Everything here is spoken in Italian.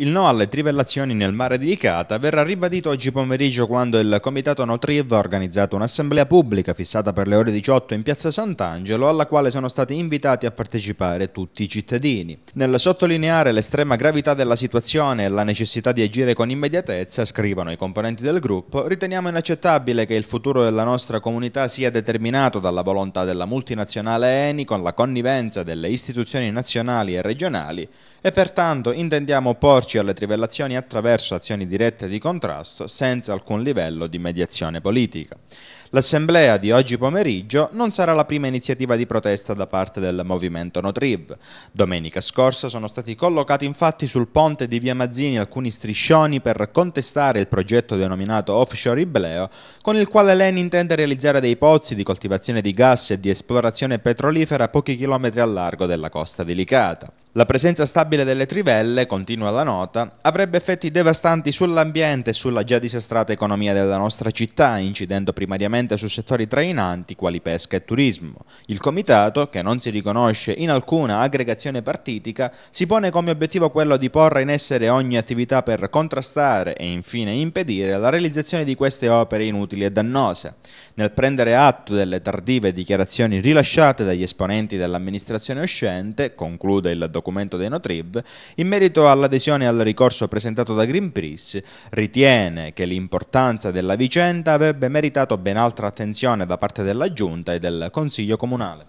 Il no alle trivellazioni nel mare di Licata verrà ribadito oggi pomeriggio quando il Comitato Notriv ha organizzato un'assemblea pubblica fissata per le ore 18 in piazza Sant'Angelo alla quale sono stati invitati a partecipare tutti i cittadini. Nel sottolineare l'estrema gravità della situazione e la necessità di agire con immediatezza, scrivono i componenti del gruppo, riteniamo inaccettabile che il futuro della nostra comunità sia determinato dalla volontà della multinazionale ENI con la connivenza delle istituzioni nazionali e regionali e pertanto intendiamo porci opporci alle trivellazioni attraverso azioni dirette di contrasto senza alcun livello di mediazione politica. L'assemblea di oggi pomeriggio non sarà la prima iniziativa di protesta da parte del movimento Notriv. Domenica scorsa sono stati collocati infatti sul ponte di Via Mazzini alcuni striscioni per contestare il progetto denominato Offshore Ibleo, con il quale l'ENI intende realizzare dei pozzi di coltivazione di gas e di esplorazione petrolifera a pochi chilometri a largo della costa di Licata. La presenza stabile delle trivelle, continua la nota, avrebbe effetti devastanti sull'ambiente e sulla già disastrata economia della nostra città, incidendo primariamente su settori trainanti quali pesca e turismo. Il comitato, che non si riconosce in alcuna aggregazione partitica, si pone come obiettivo quello di porre in essere ogni attività per contrastare e infine impedire la realizzazione di queste opere inutili e dannose. Nel prendere atto delle tardive dichiarazioni rilasciate dagli esponenti dell'amministrazione uscente, conclude il documento documento dei Notriv, in merito all'adesione al ricorso presentato da Greenpeace, ritiene che l'importanza della vicenda avrebbe meritato ben altra attenzione da parte della Giunta e del Consiglio Comunale.